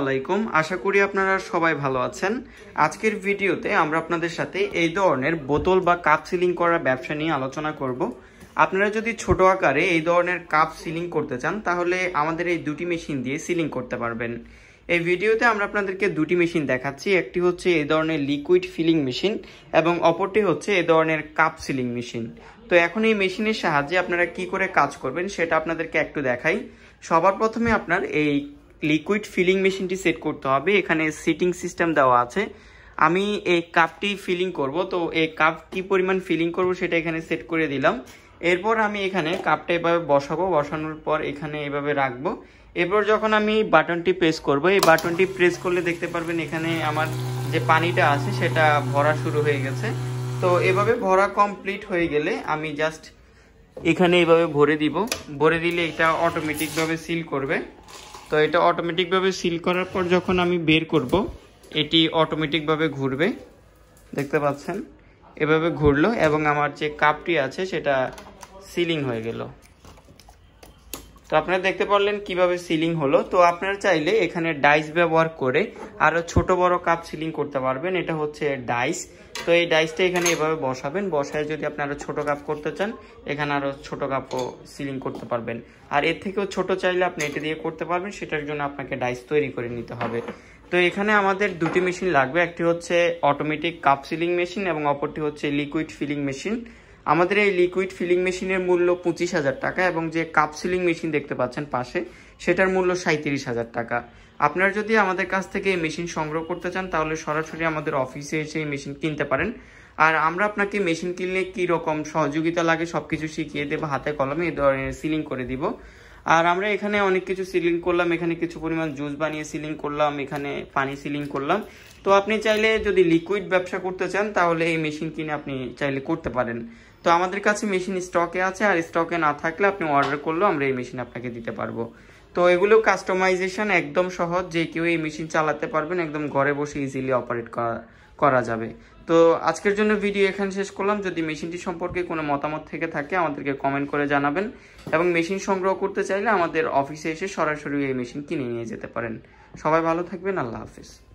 আলাইকুম আশা করি আপনারা সবাই ভালো আছেন আজকের ভিডিওতে আমরা আপনাদের সাথে এই ধরনের বোতল বা কাপ সিলিং করার ব্যবসা নিয়ে আলোচনা করব আপনারা যদি ছোট আকারে এই ধরনের কাপ সিলিং করতে চান তাহলে আমাদের এই দুটি মেশিন দিয়ে সিলিং করতে পারবেন এই ভিডিওতে আমরা আপনাদেরকে দুটি মেশিন দেখাচ্ছি একটি হচ্ছে এই ধরনের লিকুইড ফিলিং মেশিন এবং অপরটি হচ্ছে এই ধরনের কাপ সিলিং মেশিন তো এখন এই মেশিনের সাহায্যে আপনারা কি করে কাজ করবেন সেটা আপনাদেরকে একটু দেখাই সবার প্রথমে আপনার এই লিকুইড ফিলিং মেশিনটি সেট করতে হবে এখানে সিটিং সিস্টেম দেওয়া আছে আমি এই কাপটি ফিলিং করব তো এই কাপ কি পরিমাণ ফিলিং করব সেটা এখানে সেট করে দিলাম এরপর আমি এখানে কাপটা এভাবে বসাবো বসানোর পর এখানে এভাবে রাখবো এরপর যখন আমি বাটনটি প্রেস করব এই বাটনটি প্রেস করলে দেখতে পারবেন এখানে আমার যে পানিটা আছে সেটা ভরা শুরু হয়ে গেছে তো এভাবে ভরা কমপ্লিট হয়ে গেলে আমি জাস্ট এখানে এভাবে ভরে দিব ভরে দিলে এটা অটোমেটিকভাবে সিল করবে তো এটা অটোমেটিকভাবে সিল করার পর যখন আমি বের করব এটি অটোমেটিকভাবে ঘুরবে দেখতে পাচ্ছেন এভাবে ঘুরলো এবং আমার যে কাপটি আছে সেটা সিলিং হয়ে গেল তো আপনারা দেখতে পারলেন কিভাবে সিলিং হলো তো আপনারা চাইলে এখানে ডাইস ব্যবহার করে আরও ছোট বড় কাপ সিলিং করতে পারবেন এটা হচ্ছে ডাইস তো এই ডাইসটা এখানে এভাবে বসাবেন বসায় যদি আপনি আরও ছোট কাপ করতে চান এখানে আরও ছোট কাপও সিলিং করতে পারবেন আর এর থেকেও ছোট চাইলে আপনি এটা দিয়ে করতে পারবেন সেটার জন্য আপনাকে ডাইস তৈরি করে নিতে হবে তো এখানে আমাদের দুটি মেশিন লাগবে একটি হচ্ছে অটোমেটিক কাপ সিলিং মেশিন এবং অপরটি হচ্ছে লিকুইড ফিলিং মেশিন আমাদের এই লিকুইড ফিলিং মেশিনের মূল্য পঁচিশ হাজার টাকা এবং যে কাপ সিলিং মেশিন দেখতে পাচ্ছেন পাশে সেটার মূল্য সাঁত্রিশ হাজার টাকা আপনারা যদি আমাদের কাছ থেকে এই মেশিন সংগ্রহ করতে চান তাহলে সরাসরি আমাদের অফিসে এসে এই মেশিন কিনতে পারেন আর আমরা আপনাকে মেশিন কিনলে কী রকম সহযোগিতা লাগে সব কিছু শিখিয়ে দেবো হাতে কলমে এ ধরনের সিলিং করে দিব আর আমরা এখানে অনেক কিছু সিলিং করলাম এখানে কিছু পরিমাণ জুস বানিয়ে সিলিং করলাম এখানে পানি সিলিং করলাম তো আপনি চাইলে যদি লিকুইড ব্যবসা করতে চান তাহলে এই মেশিন কিনে আপনি চাইলে করতে পারেন তো আমাদের কাছে মেশিন স্টকে আছে আর স্টকে না থাকলে আপনি অর্ডার করলেও আমরা এই মেশিন আপনাকে দিতে পারবো তো এগুলো কাস্টমাইজেশন একদম সহজ যে কেউ এই মেশিন চালাতে পারবেন একদম ঘরে বসে ইজিলি অপারেট করা করা যাবে তো আজকের জন্য ভিডিও এখানে শেষ করলাম যদি মেশিনটি সম্পর্কে কোনো মতামত থেকে থাকে আমাদেরকে কমেন্ট করে জানাবেন এবং মেশিন সংগ্রহ করতে চাইলে আমাদের অফিসে এসে সরাসরি এই মেশিন কিনে নিয়ে যেতে পারেন সবাই ভালো থাকবেন আল্লাহ হাফিজ